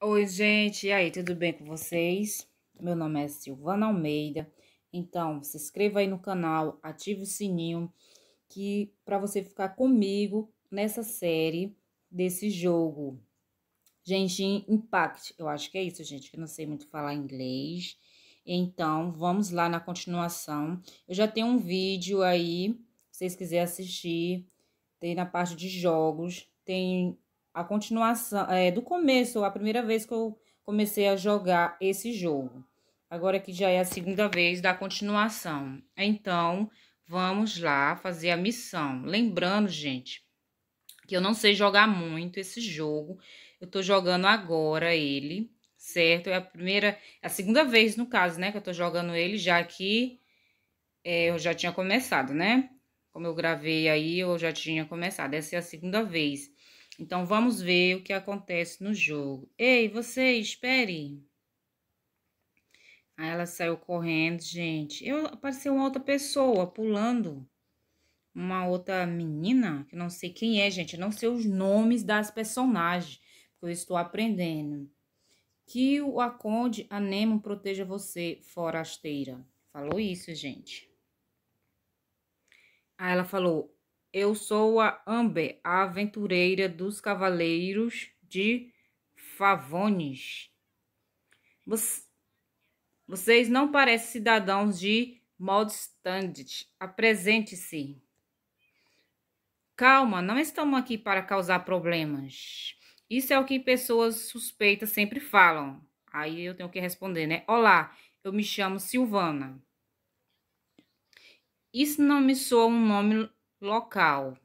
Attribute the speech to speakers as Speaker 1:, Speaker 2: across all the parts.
Speaker 1: Oi, gente. E aí, tudo bem com vocês? Meu nome é Silvana Almeida. Então, se inscreva aí no canal, ative o sininho que para você ficar comigo nessa série desse jogo. Genshin Impact. Eu acho que é isso, gente, que eu não sei muito falar inglês. Então, vamos lá na continuação. Eu já tenho um vídeo aí, se vocês quiserem assistir, tem na parte de jogos, tem a continuação é, do começo, a primeira vez que eu comecei a jogar esse jogo. Agora que já é a segunda vez da continuação. Então, vamos lá fazer a missão. Lembrando, gente, que eu não sei jogar muito esse jogo. Eu tô jogando agora ele, certo? É a primeira, a segunda vez no caso, né, que eu tô jogando ele, já que é, eu já tinha começado, né? Como eu gravei aí, eu já tinha começado. Essa é a segunda vez. Então vamos ver o que acontece no jogo. Ei, você, espere. Aí ela saiu correndo, gente. Eu apareceu uma outra pessoa pulando. Uma outra menina, que não sei quem é, gente. Eu não sei os nomes das personagens, porque eu estou aprendendo. Que o Aconde Anemo proteja você, forasteira. Falou isso, gente. Aí ela falou: eu sou a Amber, a aventureira dos Cavaleiros de Favones. Vocês não parecem cidadãos de Moldstand. Apresente-se. Calma, não estamos aqui para causar problemas. Isso é o que pessoas suspeitas sempre falam. Aí eu tenho que responder, né? Olá, eu me chamo Silvana. Isso não me soa um nome local.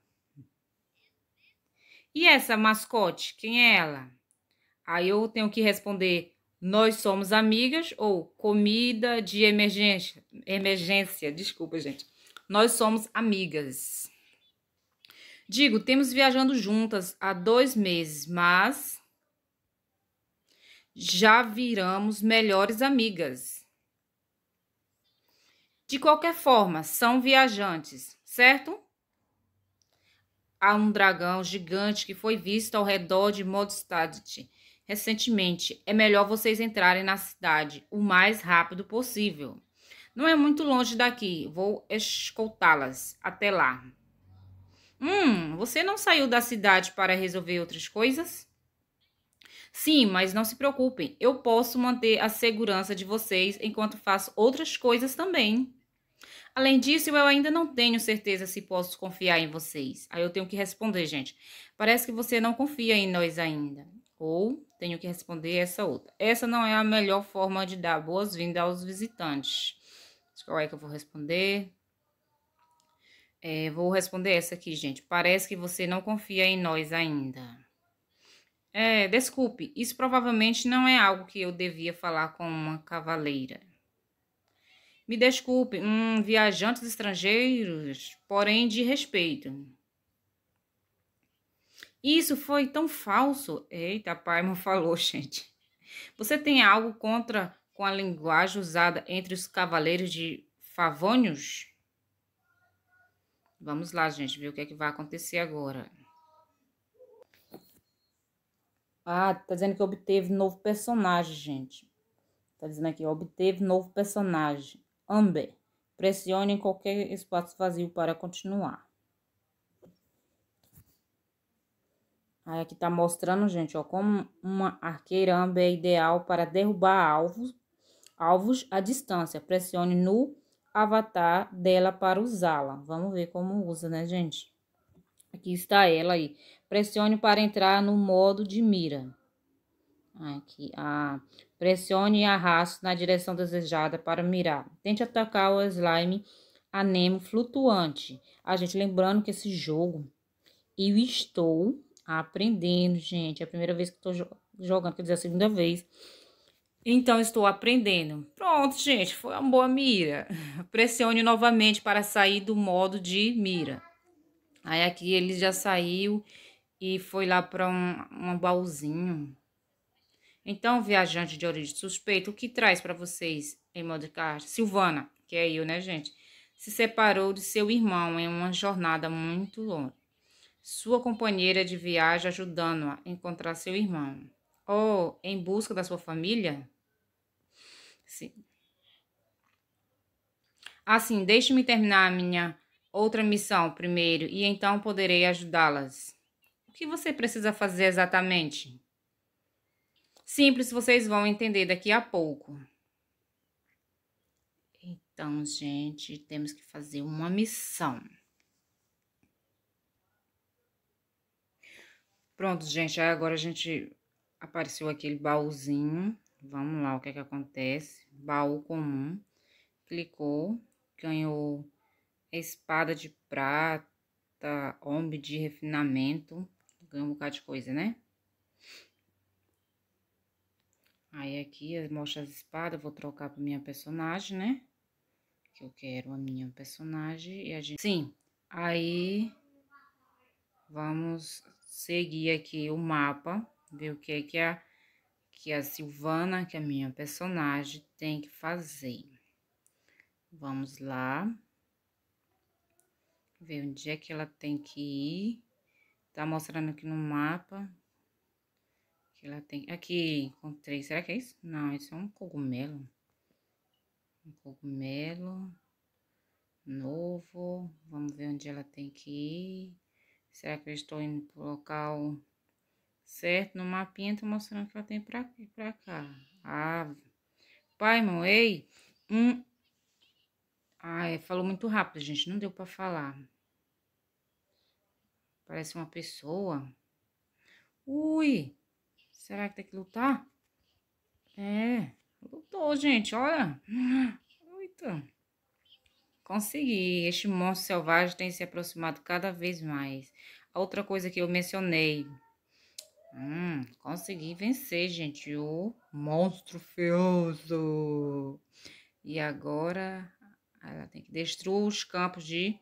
Speaker 1: E essa mascote, quem é ela? Aí eu tenho que responder: nós somos amigas ou comida de emergência. Emergência, desculpa, gente. Nós somos amigas. Digo, temos viajando juntas há dois meses, mas já viramos melhores amigas. De qualquer forma, são viajantes, certo? a um dragão gigante que foi visto ao redor de Modstad recentemente. É melhor vocês entrarem na cidade o mais rápido possível. Não é muito longe daqui. Vou escoltá-las até lá. Hum, você não saiu da cidade para resolver outras coisas? Sim, mas não se preocupem. Eu posso manter a segurança de vocês enquanto faço outras coisas também. Além disso, eu ainda não tenho certeza se posso confiar em vocês. Aí eu tenho que responder, gente. Parece que você não confia em nós ainda. Ou tenho que responder essa outra. Essa não é a melhor forma de dar boas-vindas aos visitantes. Qual é que eu vou responder? É, vou responder essa aqui, gente. Parece que você não confia em nós ainda. É, desculpe, isso provavelmente não é algo que eu devia falar com uma cavaleira. Me desculpe, hum, viajantes estrangeiros, porém de respeito. Isso foi tão falso. Eita, Paimon falou, gente. Você tem algo contra com a linguagem usada entre os cavaleiros de Favônios? Vamos lá, gente, ver o que é que vai acontecer agora. Ah, tá dizendo que obteve novo personagem, gente. Tá dizendo aqui, obteve novo personagem. Ambé. Pressione qualquer espaço vazio para continuar. Aí aqui tá mostrando, gente, ó, como uma arqueira Ambé é ideal para derrubar alvos, alvos à distância. Pressione no avatar dela para usá-la. Vamos ver como usa, né, gente? Aqui está ela aí. Pressione para entrar no modo de mira. Aqui, ah, Pressione e arraste na direção desejada para mirar. Tente atacar o slime anemo flutuante. A ah, gente, lembrando que esse jogo eu estou aprendendo, gente. É a primeira vez que estou jogando, quer dizer, a segunda vez. Então, estou aprendendo. Pronto, gente, foi uma boa mira. Pressione novamente para sair do modo de mira. Aí aqui ele já saiu e foi lá para um, um baúzinho. Então, viajante de origem suspeita, o que traz para vocês em Modicar? Silvana, que é eu, né, gente? Se separou de seu irmão em uma jornada muito longa. Sua companheira de viagem ajudando-a a encontrar seu irmão. Ou oh, em busca da sua família? Sim. Assim, deixe-me terminar a minha outra missão primeiro e então poderei ajudá-las. O que você precisa fazer exatamente? Simples, vocês vão entender daqui a pouco. Então, gente, temos que fazer uma missão. Pronto, gente, agora a gente apareceu aquele baúzinho. Vamos lá, o que é que acontece? Baú comum. Clicou, ganhou espada de prata, ombre de refinamento. Ganhou um bocado de coisa, né? Aí aqui eh, mostra as espadas, vou trocar para minha personagem, né? Que eu quero a minha personagem e a gente... Sim, aí vamos seguir aqui o mapa, ver o que é que a, que a Silvana, que é a minha personagem, tem que fazer. Vamos lá. Ver onde é que ela tem que ir. Tá mostrando aqui no mapa, que ela tem. Aqui, encontrei. Será que é isso? Não, isso é um cogumelo. Um cogumelo novo. Vamos ver onde ela tem que ir. Será que eu estou indo pro local certo? No mapinha tá mostrando que ela tem pra, pra cá. Ah, pai, irmão, ei. Hum. Ai, falou muito rápido, gente. Não deu pra falar. Parece uma pessoa. Ui! Será que tem que lutar? É, lutou, gente, olha. Eita. Consegui. Este monstro selvagem tem se aproximado cada vez mais. A outra coisa que eu mencionei. Hum, consegui vencer, gente, o monstro feioso. E agora ela tem que destruir os campos de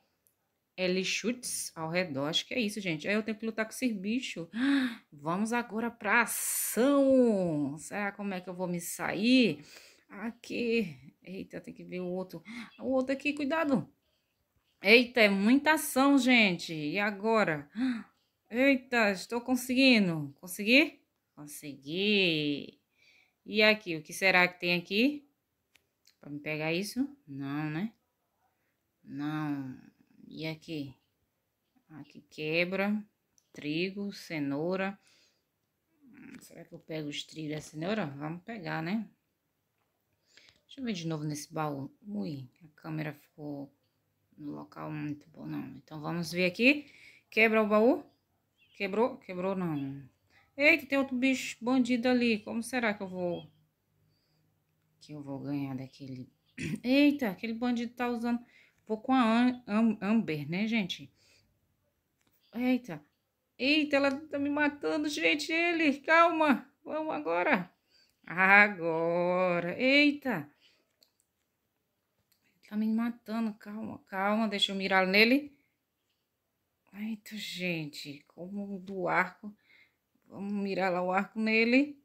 Speaker 1: ele é chutes ao redor. Acho que é isso, gente. Aí eu tenho que lutar com esses bichos. Vamos agora pra ação. Será como é que eu vou me sair? Aqui. Eita, tem que ver o outro. O outro aqui, cuidado. Eita, é muita ação, gente. E agora? Eita, estou conseguindo. Consegui? Consegui. E aqui, o que será que tem aqui? Para me pegar isso? Não, né? Não. E aqui? Aqui quebra, trigo, cenoura. Hum, será que eu pego os trilhos da cenoura? Vamos pegar, né? Deixa eu ver de novo nesse baú. Ui, a câmera ficou no local muito bom, não. Então, vamos ver aqui. Quebra o baú. Quebrou? Quebrou, não. Eita, tem outro bicho bandido ali. Como será que eu vou... Que eu vou ganhar daquele... Eita, aquele bandido tá usando... Vou com a Amber, né, gente? Eita. Eita, ela tá me matando, gente. Ele, calma. Vamos agora. Agora. Eita. Tá me matando. Calma, calma. Deixa eu mirar nele. Eita, gente. Como do arco. Vamos mirar lá o arco nele.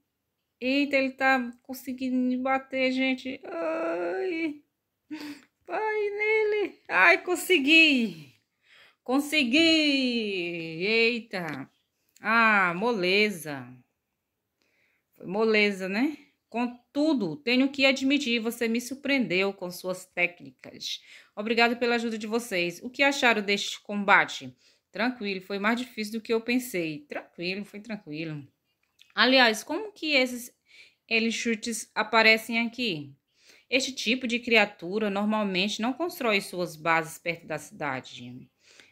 Speaker 1: Eita, ele tá conseguindo me bater, gente. Ai. Vai nele. Ai, consegui. Consegui. Eita. Ah, moleza. Foi moleza, né? Contudo, tenho que admitir, você me surpreendeu com suas técnicas. Obrigado pela ajuda de vocês. O que acharam deste combate? Tranquilo, foi mais difícil do que eu pensei. Tranquilo, foi tranquilo. Aliás, como que esses eles chutes aparecem aqui? Este tipo de criatura normalmente não constrói suas bases perto da cidade, Jimmy.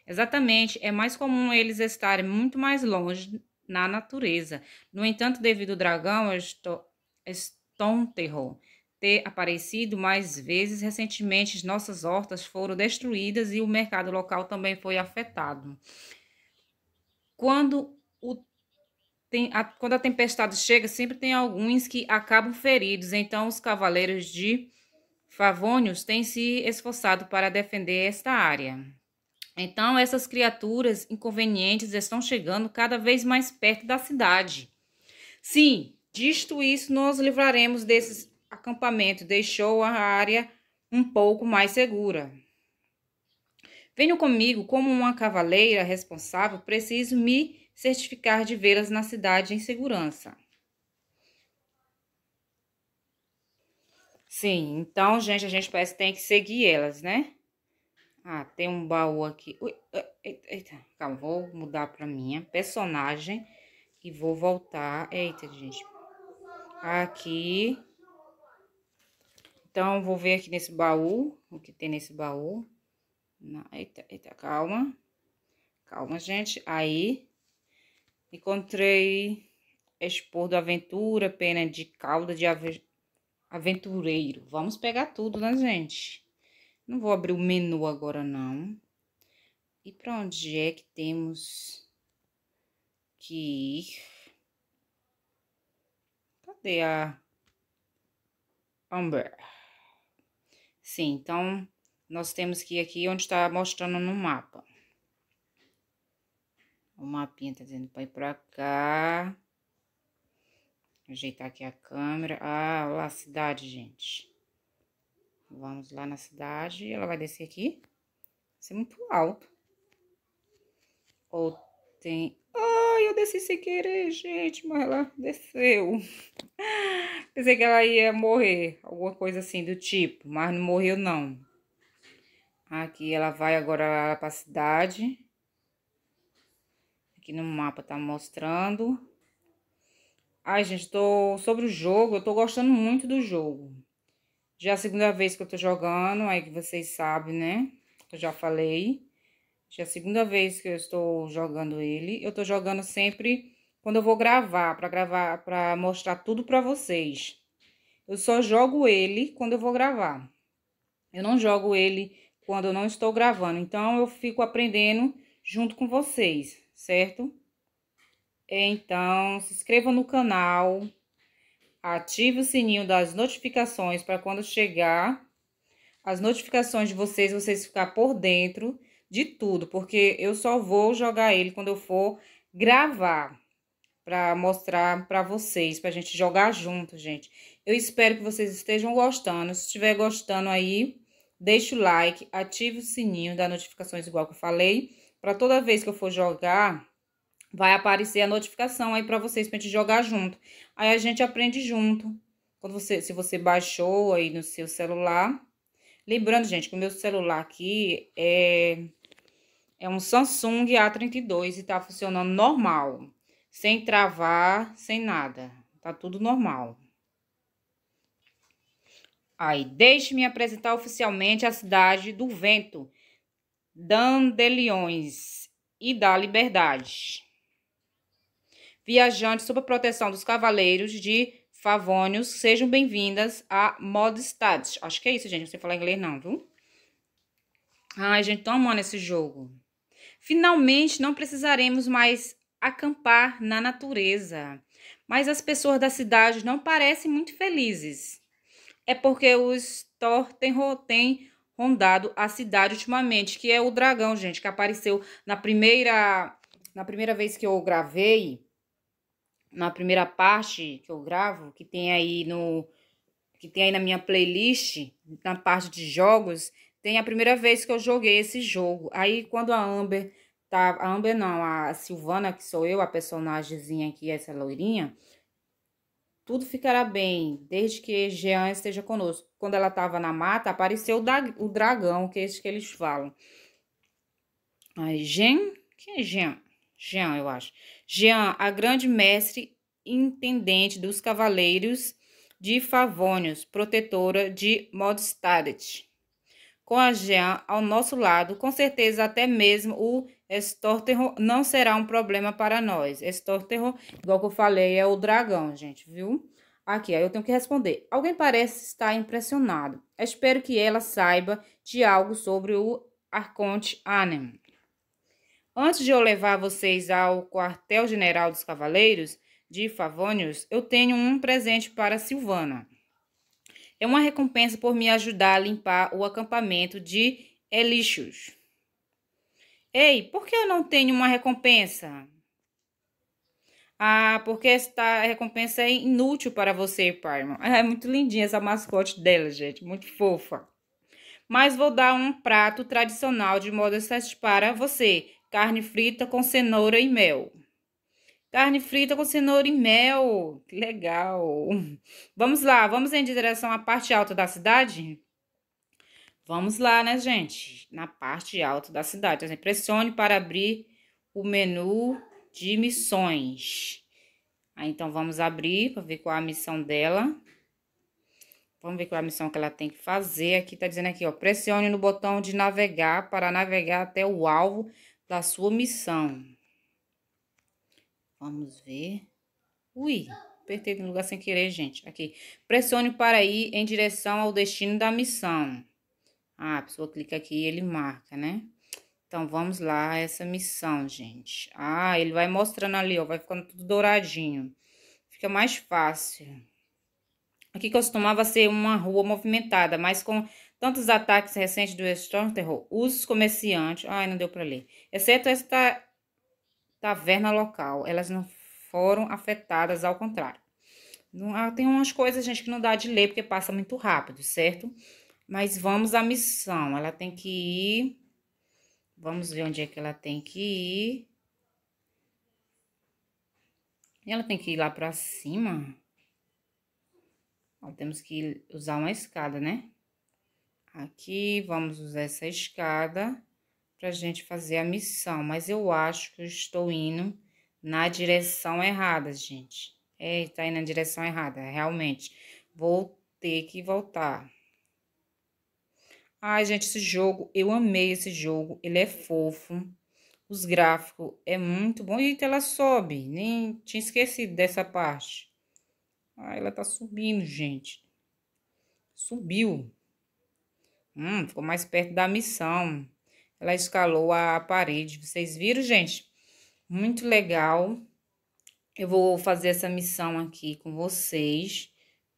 Speaker 1: Exatamente, é mais comum eles estarem muito mais longe na natureza. No entanto, devido ao dragão Stonterro ter aparecido mais vezes recentemente, nossas hortas foram destruídas e o mercado local também foi afetado. Quando o tem, a, quando a tempestade chega, sempre tem alguns que acabam feridos. Então, os cavaleiros de Favônios têm se esforçado para defender esta área. Então, essas criaturas inconvenientes estão chegando cada vez mais perto da cidade. Sim, disto isso, nós livraremos desses acampamento. Deixou a área um pouco mais segura. Venham comigo, como uma cavaleira responsável, preciso me certificar de vê-las na cidade em segurança. Sim, então, gente, a gente parece que tem que seguir elas, né? Ah, tem um baú aqui. Ui, eh, eita, calma, vou mudar pra minha personagem e vou voltar. Eita, gente. Aqui. Então, vou ver aqui nesse baú, o que tem nesse baú. Não, eita, eita, calma. Calma, gente. Aí, Encontrei expor do aventura, pena de cauda de ave... aventureiro. Vamos pegar tudo, né, gente? Não vou abrir o menu agora, não. E para onde é que temos que ir? Cadê a Amber? Sim, então, nós temos que ir aqui onde está mostrando no mapa. O mapinha tá dizendo pra ir pra cá. Ajeitar aqui a câmera. Ah, lá a cidade, gente. Vamos lá na cidade. Ela vai descer aqui. Vai ser é muito alto. Ou tem... Ai, eu desci sem querer, gente. Mas ela desceu. Pensei que ela ia morrer. Alguma coisa assim do tipo. Mas não morreu, não. Aqui ela vai agora pra cidade. Aqui no mapa tá mostrando. Ai, gente, tô... Sobre o jogo, eu tô gostando muito do jogo. Já é a segunda vez que eu tô jogando, aí que vocês sabem, né? Eu já falei. Já é a segunda vez que eu estou jogando ele. Eu tô jogando sempre quando eu vou gravar, pra gravar, pra mostrar tudo pra vocês. Eu só jogo ele quando eu vou gravar. Eu não jogo ele quando eu não estou gravando. Então, eu fico aprendendo junto com vocês certo? Então, se inscreva no canal, ative o sininho das notificações para quando chegar as notificações de vocês, vocês ficar por dentro de tudo, porque eu só vou jogar ele quando eu for gravar para mostrar para vocês, para a gente jogar junto, gente. Eu espero que vocês estejam gostando. Se estiver gostando aí, deixa o like, ative o sininho das notificações, igual que eu falei para toda vez que eu for jogar, vai aparecer a notificação aí para vocês pra gente jogar junto. Aí a gente aprende junto. Quando você, se você baixou aí no seu celular. Lembrando, gente, que o meu celular aqui é é um Samsung A32 e tá funcionando normal, sem travar, sem nada. Tá tudo normal. Aí, deixe-me apresentar oficialmente a cidade do vento, Dandelions e da liberdade. Viajantes sob a proteção dos cavaleiros de Favônios, sejam bem-vindas a Modestades Acho que é isso, gente. Não sei falar inglês, não, viu? Ai, gente, tô amando esse jogo. Finalmente, não precisaremos mais acampar na natureza. Mas as pessoas da cidade não parecem muito felizes. É porque os Thor têm rondado a cidade ultimamente, que é o dragão, gente, que apareceu na primeira na primeira vez que eu gravei, na primeira parte que eu gravo, que tem aí no que tem aí na minha playlist, na parte de jogos, tem a primeira vez que eu joguei esse jogo. Aí quando a Amber tá, a Amber não, a Silvana, que sou eu, a personagemzinha aqui, essa loirinha, tudo ficará bem, desde que Jean esteja conosco. Quando ela estava na mata, apareceu o, dragão, que é isso que eles falam. Aí, Jean? Quem é Jean? Jean, eu acho. Jean, a grande mestre intendente dos cavaleiros de Favônios, protetora de Modestadet com a Jean ao nosso lado, com certeza até mesmo o Estorterro não será um problema para nós. Estorterro, igual que eu falei, é o dragão, gente, viu? Aqui, aí eu tenho que responder. Alguém parece estar impressionado. espero que ela saiba de algo sobre o Arconte Anem. Antes de eu levar vocês ao quartel-general dos cavaleiros de Favonius, eu tenho um presente para Silvana é uma recompensa por me ajudar a limpar o acampamento de Elixos. Ei, por que eu não tenho uma recompensa? Ah, porque esta recompensa é inútil para você, Parma. É muito lindinha essa mascote dela, gente. Muito fofa. Mas vou dar um prato tradicional de modas para você. Carne frita com cenoura e mel. Carne frita com cenoura e mel. Que legal. Vamos lá, vamos em direção à parte alta da cidade? Vamos lá, né, gente? Na parte alta da cidade. Então, assim, pressione para abrir o menu de missões. Aí, então, vamos abrir para ver qual é a missão dela. Vamos ver qual é a missão que ela tem que fazer. Aqui tá dizendo aqui, ó. Pressione no botão de navegar para navegar até o alvo da sua missão. Vamos ver. Ui, apertei no lugar sem querer, gente. Aqui. Pressione para ir em direção ao destino da missão. Ah, a pessoa clica aqui e ele marca, né? Então, vamos lá essa missão, gente. Ah, ele vai mostrando ali, ó. Vai ficando tudo douradinho. Fica mais fácil. Aqui costumava ser uma rua movimentada, mas com tantos ataques recentes do Storm Terror, os comerciantes... Ai, não deu para ler. Exceto esta taverna local. Elas não foram afetadas, ao contrário. Não, ah, tem umas coisas, gente, que não dá de ler, porque passa muito rápido, certo? Mas vamos à missão. Ela tem que ir. Vamos ver onde é que ela tem que ir. Ela tem que ir lá pra cima. Ó, temos que usar uma escada, né? Aqui, vamos usar essa escada para a gente fazer a missão, mas eu acho que eu estou indo na direção errada, gente. É, tá indo na direção errada, realmente. Vou ter que voltar. Ai, gente, esse jogo, eu amei esse jogo, ele é fofo. Os gráficos é muito bom. Eita, ela sobe, nem tinha esquecido dessa parte. Ah, ela tá subindo, gente. Subiu. Hum, ficou mais perto da missão. Ela escalou a parede. Vocês viram, gente? Muito legal. Eu vou fazer essa missão aqui com vocês.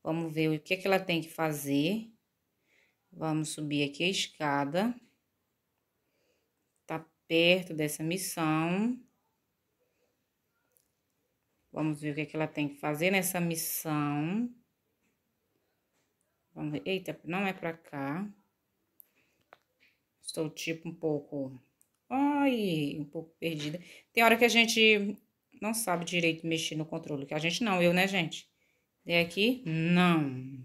Speaker 1: Vamos ver o que, é que ela tem que fazer. Vamos subir aqui a escada. Tá perto dessa missão. Vamos ver o que, é que ela tem que fazer nessa missão. Vamos ver. Eita, não é pra cá. Estou tipo um pouco. Ai, um pouco perdida. Tem hora que a gente não sabe direito mexer no controle. Que a gente não, eu, né, gente? Dei aqui? Não.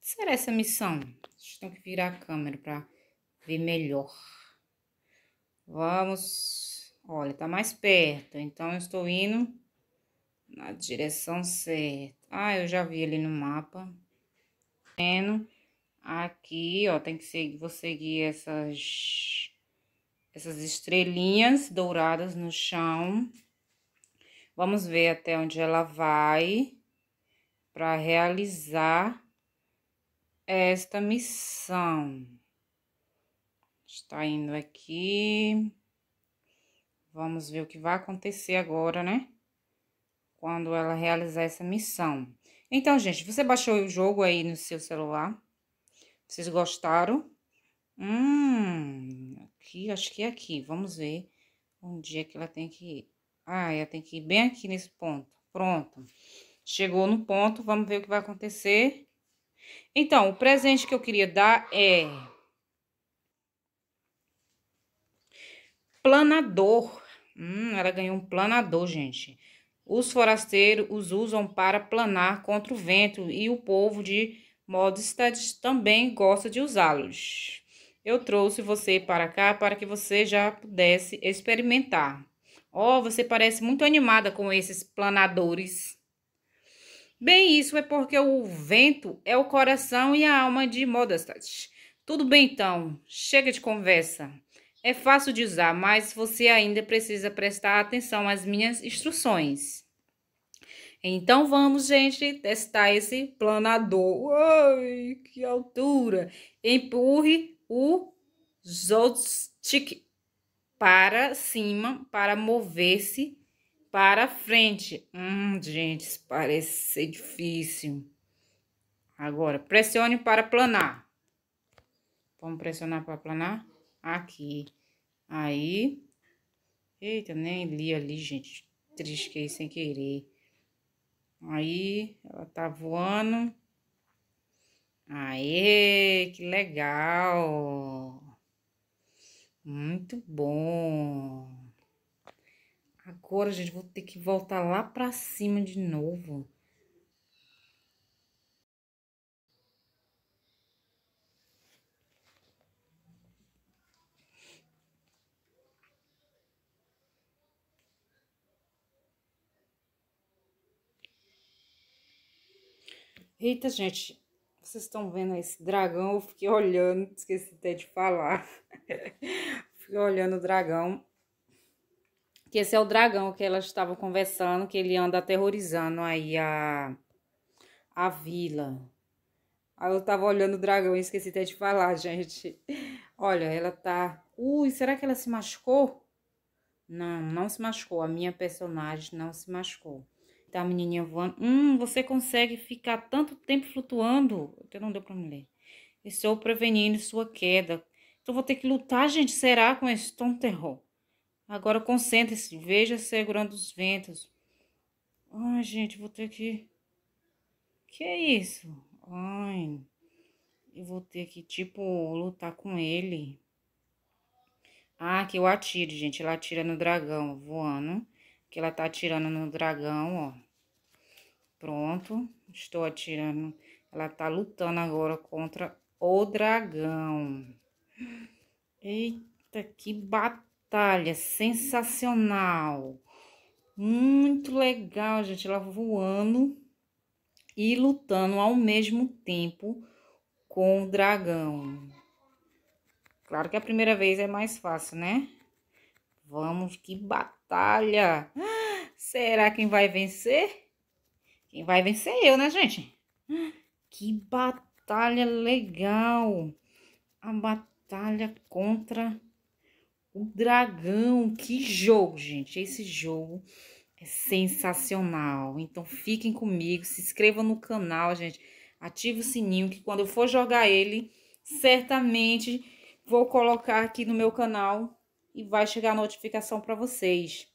Speaker 1: Que será essa missão? gente tem que virar a câmera para ver melhor. Vamos. Olha, tá mais perto. Então, eu estou indo na direção certa. Ah, eu já vi ali no mapa. Vendo. Aqui, ó, tem que seguir, vou seguir essas, essas estrelinhas douradas no chão. Vamos ver até onde ela vai para realizar esta missão. Está indo aqui. Vamos ver o que vai acontecer agora, né? Quando ela realizar essa missão. Então, gente, você baixou o jogo aí no seu celular? Vocês gostaram? Hum, aqui, acho que é aqui. Vamos ver onde é que ela tem que ir. Ah, ela tem que ir bem aqui nesse ponto. Pronto. Chegou no ponto, vamos ver o que vai acontecer. Então, o presente que eu queria dar é... Planador. Hum, ela ganhou um planador, gente. Os forasteiros os usam para planar contra o vento e o povo de modistas também gosta de usá-los. Eu trouxe você para cá para que você já pudesse experimentar. Oh, você parece muito animada com esses planadores. Bem, isso é porque o vento é o coração e a alma de Modestad. Tudo bem então, chega de conversa. É fácil de usar, mas você ainda precisa prestar atenção às minhas instruções. Então vamos, gente, testar esse planador. Ai, que altura! Empurre o joystick para cima para mover-se para frente. Hum, gente, parece ser difícil. Agora, pressione para planar. Vamos pressionar para planar? Aqui. Aí. Eita, nem li ali, gente. Trisquei sem querer. Aí, ela tá voando. Aê, que legal! Muito bom! Agora, gente, vou ter que voltar lá pra cima de novo. Eita, gente, vocês estão vendo esse dragão? Eu fiquei olhando, esqueci até de falar. fiquei olhando o dragão. Que esse é o dragão que elas estavam conversando, que ele anda aterrorizando aí a, a vila. Aí eu tava olhando o dragão e esqueci até de falar, gente. Olha, ela tá... Ui, será que ela se machucou? Não, não se machucou. A minha personagem não se machucou tá, menininha voando? Hum, você consegue ficar tanto tempo flutuando. Até não deu pra me ler. Estou prevenindo sua queda. Então vou ter que lutar, gente, será, com esse tom terror. Agora concentre-se, veja segurando os ventos. Ai, gente, vou ter que... Que é isso? Ai, eu vou ter que, tipo, lutar com ele. Ah, que eu atire, gente. Ela atira no dragão, voando. Que ela tá atirando no dragão, ó pronto. Estou atirando. Ela tá lutando agora contra o dragão. Eita, que batalha sensacional. Muito legal, gente. Ela voando e lutando ao mesmo tempo com o dragão. Claro que a primeira vez é mais fácil, né? Vamos, que batalha! Será quem vai vencer? Quem vai vencer eu, né, gente? Ah, que batalha legal! A batalha contra o dragão. Que jogo, gente! Esse jogo é sensacional. Então fiquem comigo, se inscrevam no canal, gente. Ative o sininho que quando eu for jogar ele, certamente vou colocar aqui no meu canal e vai chegar a notificação para vocês.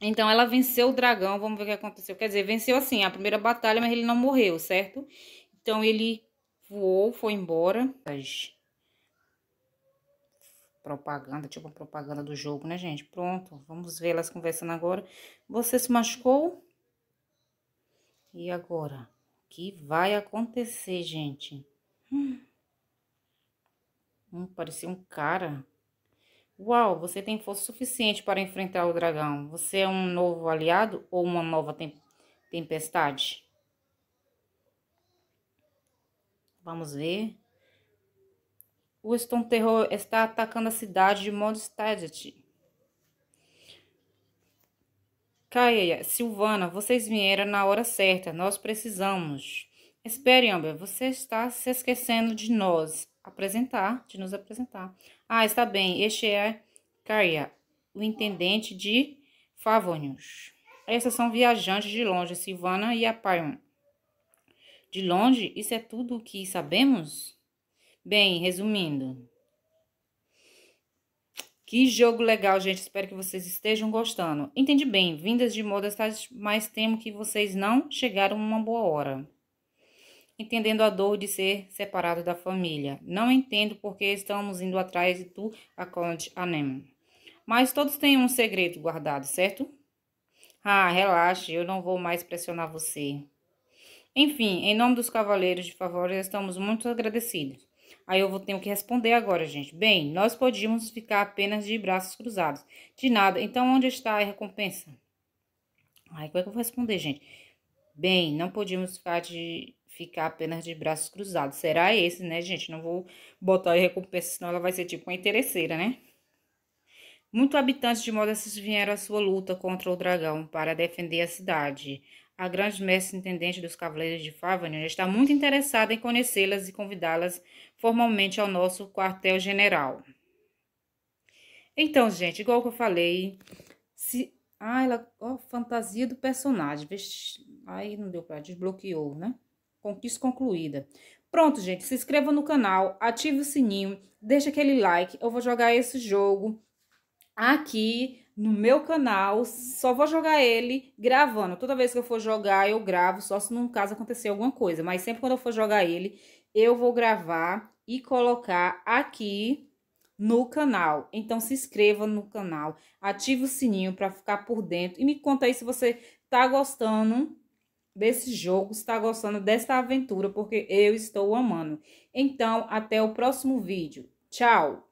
Speaker 1: Então ela venceu o dragão, vamos ver o que aconteceu. Quer dizer, venceu assim a primeira batalha, mas ele não morreu, certo? Então ele voou, foi embora. Propaganda, tipo a propaganda do jogo, né, gente? Pronto, vamos ver elas conversando agora. Você se machucou? E agora? O que vai acontecer, gente? Hum, hum parecia um cara. Uau, você tem força suficiente para enfrentar o dragão. Você é um novo aliado ou uma nova tempestade? Vamos ver. O Stone Terror está atacando a cidade de Mondstadt. Kaia, Silvana, vocês vieram na hora certa. Nós precisamos. Espere, Amber, você está se esquecendo de nós. Apresentar, de nos apresentar. Ah, está bem. Este é Caia, o intendente de Favonius. Essas são viajantes de longe, Silvana e Apaion. De longe, isso é tudo o que sabemos? Bem, resumindo. Que jogo legal, gente. Espero que vocês estejam gostando. Entendi bem, vindas de modas, mas temo que vocês não chegaram uma boa hora entendendo a dor de ser separado da família. Não entendo por que estamos indo atrás a Aconte Anem. Mas todos têm um segredo guardado, certo? Ah, relaxe, eu não vou mais pressionar você. Enfim, em nome dos Cavaleiros de Favor, estamos muito agradecidos. Aí eu vou ter que responder agora, gente. Bem, nós podíamos ficar apenas de braços cruzados. De nada. Então, onde está a recompensa? Ai, como é que eu vou responder, gente? Bem, não podíamos ficar de ficar apenas de braços cruzados. Será esse, né, gente? Não vou botar em recompensa, senão ela vai ser tipo uma interesseira, né? muito habitantes de Modestas vieram à sua luta contra o dragão para defender a cidade. A grande mestre intendente dos Cavaleiros de Favanion está muito interessada em conhecê-las e convidá-las formalmente ao nosso quartel-general. Então, gente, igual que eu falei, se... Ah, ela... Oh, fantasia do personagem. Aí não deu pra... Desbloqueou, né? Conquista concluída. Pronto, gente. Se inscreva no canal, ative o sininho, deixa aquele like. Eu vou jogar esse jogo aqui no meu canal. Só vou jogar ele gravando. Toda vez que eu for jogar, eu gravo, só se num caso acontecer alguma coisa. Mas sempre quando eu for jogar ele, eu vou gravar e colocar aqui no canal. Então se inscreva no canal, ative o sininho para ficar por dentro e me conta aí se você tá gostando desse jogo, está gostando desta aventura, porque eu estou amando. Então, até o próximo vídeo. Tchau!